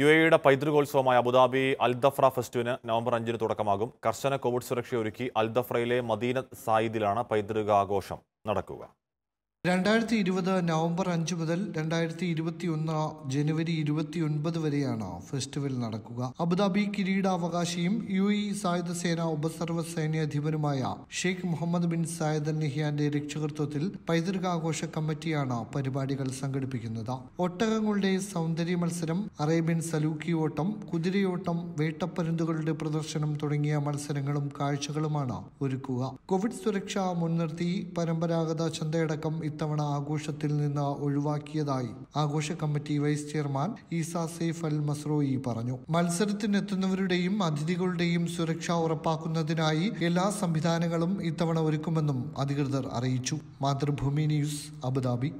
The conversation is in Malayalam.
യു എയുടെ പൈതൃകോത്സവമായ അബുദാബി അൽദഫ്ര ഫെസ്റ്റിന് നവംബർ അഞ്ചിന് തുടക്കമാകും കർശന കോവിഡ് സുരക്ഷയൊരുക്കി അൽദഫ്രയിലെ മദീന സായിദിലാണ് പൈതൃകാഘോഷം നടക്കുക രണ്ടായിരത്തി ഇരുപത് നവംബർ അഞ്ച് മുതൽ രണ്ടായിരത്തി ഇരുപത്തി ഒന്ന് ജനുവരി ഇരുപത്തി ഒൻപത് വരെയാണ് ഫെസ്റ്റിവൽ നടക്കുക അബുദാബി കിരീടാവകാശിയും യു ഇ സായുധ സേന ഉപസർവ സൈന്യാധിപനുമായ ഷെയ്ഖ് മുഹമ്മദ് ബിൻ സായദ് നിഹിയാന്റെ രക്ഷകത്വത്തിൽ പൈതൃകാഘോഷ കമ്മിറ്റിയാണ് പരിപാടികൾ സംഘടിപ്പിക്കുന്നത് ഒട്ടകങ്ങളുടെ സൗന്ദര്യ മത്സരം അറേബ്യൻ സലൂക്കി ഓട്ടം കുതിരയോട്ടം വേട്ടപ്പരുന്തുകളുടെ പ്രദർശനം തുടങ്ങിയ മത്സരങ്ങളും കാഴ്ചകളുമാണ് ഒരുക്കുക കോവിഡ് സുരക്ഷ മുൻനിർത്തി പരമ്പരാഗത ചന്തയടക്കം ഇത്തവണ ആഘോഷത്തിൽ നിന്ന് ഒഴിവാക്കിയതായി ആഘോഷ committee vice chairman Eisa Saif Al Mazrouei പറഞ്ഞു മത്സരത്തിനെത്തുന്നവരുടെയും അതിഥികളുടെയും സുരക്ഷ ഉറപ്പാക്കുന്നതിനായി എല്ലാ സംവിധാനങ്ങളും ഇത്തവണ ഒരുക്കുമെന്നും അധികൃതർ അറിയിച്ചു മാതൃഭൂമി ന്യൂസ് അബുദാബി